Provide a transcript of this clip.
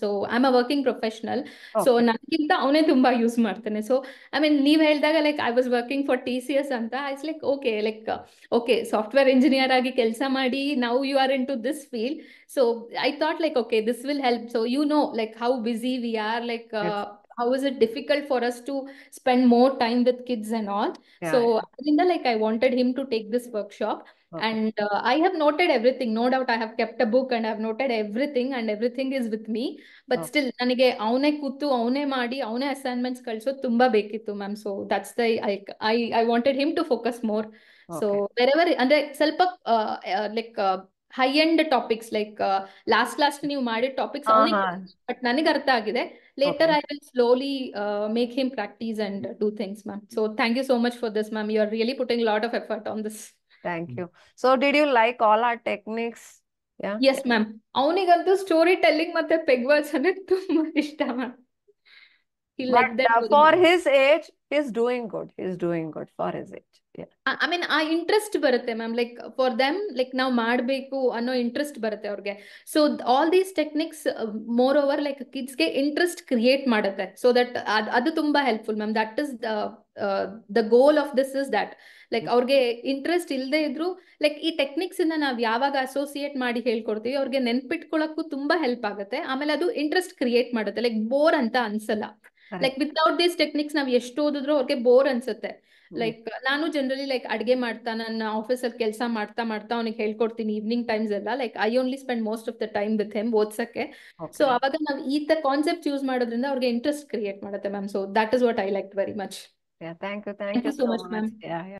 So I'm a working professional so ನನಗಿಂತ ಅವನೇ ತುಂಬಾ ಯೂಸ್ ಮಾಡ್ತಾನೆ ಸೊ ಐ ಮೀನ್ ನೀವು ಹೇಳಿದಾಗ like I was working for T C S ಅಂತ is like okay like okay software engineer ಆಗಿ ಕೆಲಸ ಮಾಡಿ ನಾವು you are into this field so I thought like okay this will help so you know like how busy we are like how is it difficult for us to spend more time with kids and all yeah, so yeah. Adinda, like i wanted him to take this workshop and I uh, I everything noted everything. No doubt, I have kept a book and I have noted everything, and everything is ನನಗೆ ಅವನೇ ಕೂತು ಅವನೇ ಮಾಡಿ ಅವನೇ assignments ಕಳಿಸೋದು ತುಂಬಾ ಬೇಕಿತ್ತು ma'am so that's the I I I him to focus more so wherever ಅಂದ್ರೆ ಸ್ವಲ್ಪ like high end topics like last last ನೀವು ಮಾಡಿದ ಟಾಪಿಕ್ಸ್ ಬಟ್ ನನಗೆ ಅರ್ಥ ಆಗಿದೆ later I will slowly make him practice and do things ma'am so thank you so much for this ma'am you are really putting lot of effort on this thank you so did you like all our techniques yeah yes ma'am ಅವನಿಗಂತೂ story telling ಮತ್ತೆ peg words ಅಂದ್ರೆ ತುಂಬಾ ಇಷ್ಟ ma'am he but that uh, for his age he's doing good he's doing good for his age yeah i, I mean ಆ interest ಬರುತ್ತೆ ma'am like for them like ನಾವು ಮಾಡಬೇಕು ಅನ್ನೋ interest ಬರುತ್ತೆ ಅವ್ರಿಗೆ so all these techniques moreover like ಕಿಡ್ಸ್ಗೆ interest create ಮಾಡುತ್ತೆ so that ಅದು ತುಂಬಾ helpful ma'am that is the goal of this is that like ಅವ್ರಿಗೆ ಇಂಟ್ರೆಸ್ಟ್ ಇಲ್ಲದೆ ಇದ್ರು ಲೈಕ್ ಈ ಟೆಕ್ನಿಕ್ಸ್ ಇಂದ ನಾವ್ ಯಾವಾಗ ಅಸೋಸಿಯೇಟ್ ಮಾಡಿ ಹೇಳ್ಕೊಡ್ತೀವಿ ಅವ್ರಿಗೆ ನೆನ್ಪಿಟ್ಕೊಳಕ್ಕೂ ತುಂಬಾ ಹೆಲ್ಪ್ ಆಗುತ್ತೆ ಆಮೇಲೆ ಅದು ಇಂಟ್ರೆಸ್ಟ್ ಕ್ರಿಯೇಟ್ ಮಾಡುತ್ತೆ ಲೈಕ್ ಬೋರ್ ಅಂತ ಅನ್ಸಲ್ಲ ಲೈಕ್ ವಿತೌಟ್ ದೀಸ್ ಟೆಕ್ನಿಕ್ಸ್ ನಾವ್ ಎಷ್ಟು ಓದಿದ್ರು ಅವ್ರಿಗೆ ಬೋರ್ ಅನ್ಸುತ್ತೆ ಲೈಕ್ ನಾನು ಜನರಲಿ ಲೈಕ್ ಅಡ್ಗೆ ಮಾಡ್ತಾ ನನ್ನ ಆಫೀಸಲ್ಲಿ ಕೆಲಸ ಮಾಡ್ತಾ ಮಾಡ್ತಾ ಅವ್ನಿಗೆ ಹೇಳ್ಕೊಡ್ತೀನಿ ಈವ್ನಿಂಗ್ ಟೈಮ್ಸ್ ಎಲ್ಲ like I only spend most of the time with him ಓದ್ಸಕ್ಕೆ ಸೊ ಅವಾಗ ನಾವು ಈ ತರ ಕಾನ್ಸೆಪ್ಟ್ ಯೂಸ್ ಮಾಡೋದ್ರಿಂದ ಅವ್ರಿಗೆ ಇಂಟ್ರೆಸ್ಟ್ ಕ್ರಿಯೇಟ್ ಮಾಡುತ್ತೆ ma'am so that is what I like very much Yeah, thank you. Thank, thank you, so much, much. ma'am. Yeah, yeah.